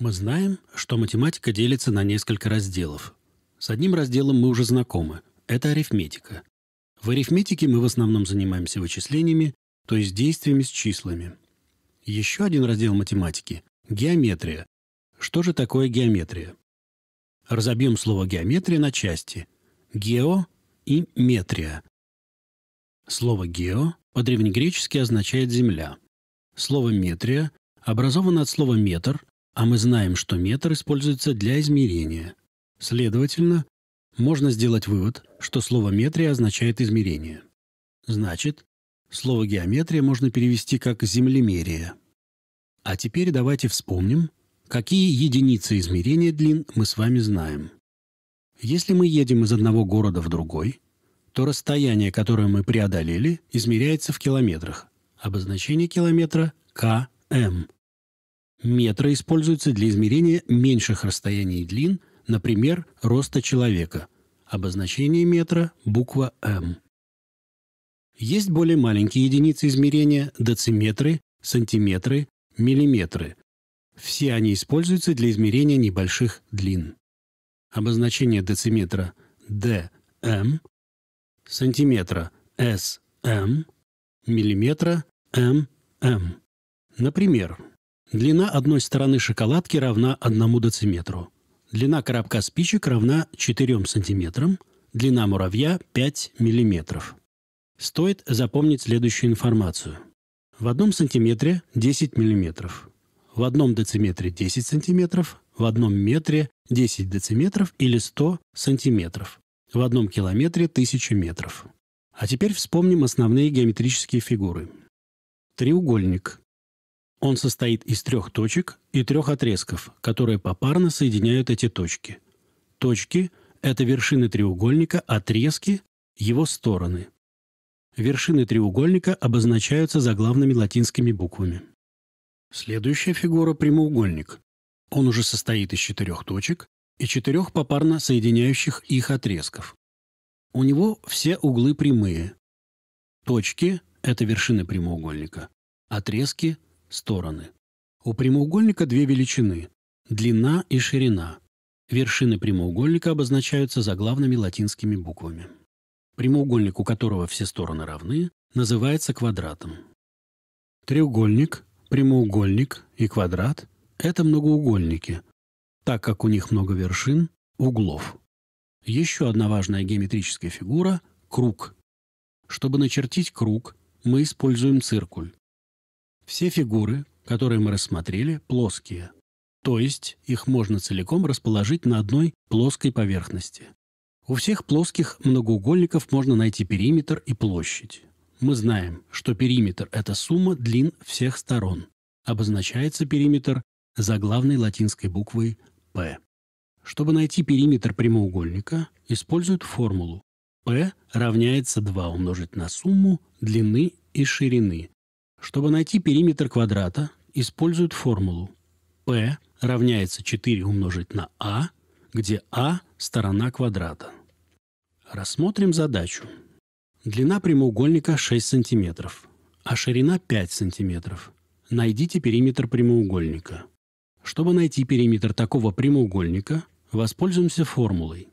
Мы знаем, что математика делится на несколько разделов. С одним разделом мы уже знакомы. Это арифметика. В арифметике мы в основном занимаемся вычислениями, то есть действиями с числами. Еще один раздел математики – геометрия. Что же такое геометрия? Разобьем слово «геометрия» на части. «Гео» и «метрия». Слово «гео» по-древнегречески означает «земля». Слово «метрия» образовано от слова «метр», а мы знаем, что метр используется для измерения. Следовательно, можно сделать вывод, что слово «метрия» означает «измерение». Значит, слово «геометрия» можно перевести как «землемерие». А теперь давайте вспомним, какие единицы измерения длин мы с вами знаем. Если мы едем из одного города в другой, то расстояние, которое мы преодолели, измеряется в километрах. Обозначение километра – км. Метры используются для измерения меньших расстояний длин, например, роста человека. Обозначение метра – буква «М». Есть более маленькие единицы измерения – дециметры, сантиметры, миллиметры. Все они используются для измерения небольших длин. Обозначение дециметра – ДМ, сантиметра – СМ, миллиметра – ММ. Например, Длина одной стороны шоколадки равна 1 дециметру. Длина коробка спичек равна 4 сантиметрам. Длина муравья 5 миллиметров. Стоит запомнить следующую информацию. В одном сантиметре 10 миллиметров. В одном дециметре 10 сантиметров. В одном метре 10 дециметров или 100 сантиметров. В одном километре 1000 метров. А теперь вспомним основные геометрические фигуры. Треугольник он состоит из трех точек и трех отрезков, которые попарно соединяют эти точки. Точки – это вершины треугольника, отрезки – его стороны. Вершины треугольника обозначаются заглавными латинскими буквами. Следующая фигура – прямоугольник. Он уже состоит из четырех точек и четырех попарно соединяющих их отрезков. У него все углы прямые. Точки – это вершины прямоугольника. Отрезки – стороны. У прямоугольника две величины – длина и ширина. Вершины прямоугольника обозначаются заглавными латинскими буквами. Прямоугольник, у которого все стороны равны, называется квадратом. Треугольник, прямоугольник и квадрат – это многоугольники, так как у них много вершин – углов. Еще одна важная геометрическая фигура – круг. Чтобы начертить круг, мы используем циркуль. Все фигуры, которые мы рассмотрели, плоские, то есть их можно целиком расположить на одной плоской поверхности. У всех плоских многоугольников можно найти периметр и площадь. Мы знаем, что периметр – это сумма длин всех сторон. Обозначается периметр заглавной латинской буквой «П». Чтобы найти периметр прямоугольника, используют формулу P равняется 2 умножить на сумму длины и ширины чтобы найти периметр квадрата, используют формулу P равняется 4 умножить на А, где А – сторона квадрата. Рассмотрим задачу. Длина прямоугольника 6 см, а ширина 5 см. Найдите периметр прямоугольника. Чтобы найти периметр такого прямоугольника, воспользуемся формулой.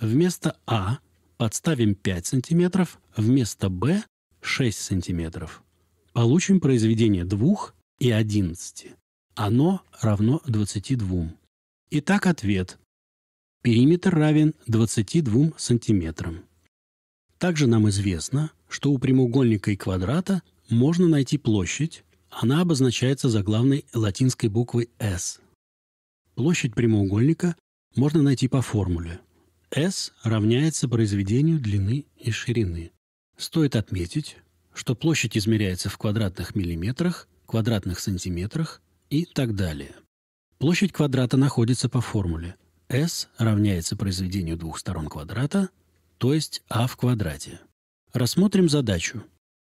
Вместо А подставим 5 см, вместо Б – 6 см. Получим произведение 2 и 11. Оно равно 22. Итак, ответ. Периметр равен 22 сантиметрам. Также нам известно, что у прямоугольника и квадрата можно найти площадь, она обозначается заглавной латинской буквой S. Площадь прямоугольника можно найти по формуле. S равняется произведению длины и ширины. Стоит отметить, что площадь измеряется в квадратных миллиметрах, квадратных сантиметрах и так далее. Площадь квадрата находится по формуле S равняется произведению двух сторон квадрата, то есть А в квадрате. Рассмотрим задачу.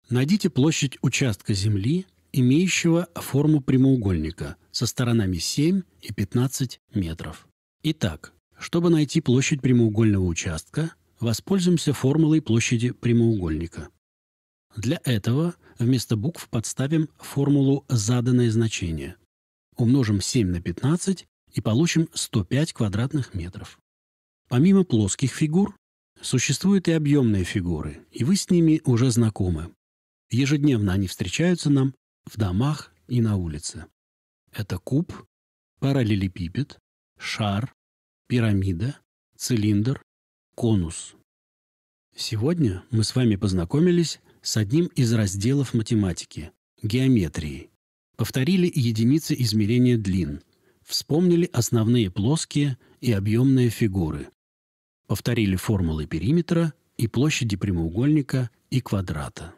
Найдите площадь участка Земли, имеющего форму прямоугольника со сторонами 7 и 15 метров. Итак, чтобы найти площадь прямоугольного участка, воспользуемся формулой площади прямоугольника – для этого вместо букв подставим формулу заданное значение. Умножим 7 на 15 и получим 105 квадратных метров. Помимо плоских фигур, существуют и объемные фигуры, и вы с ними уже знакомы. Ежедневно они встречаются нам в домах и на улице. Это куб, параллелепипед, шар, пирамида, цилиндр, конус. Сегодня мы с вами познакомились с одним из разделов математики – геометрии. Повторили единицы измерения длин. Вспомнили основные плоские и объемные фигуры. Повторили формулы периметра и площади прямоугольника и квадрата.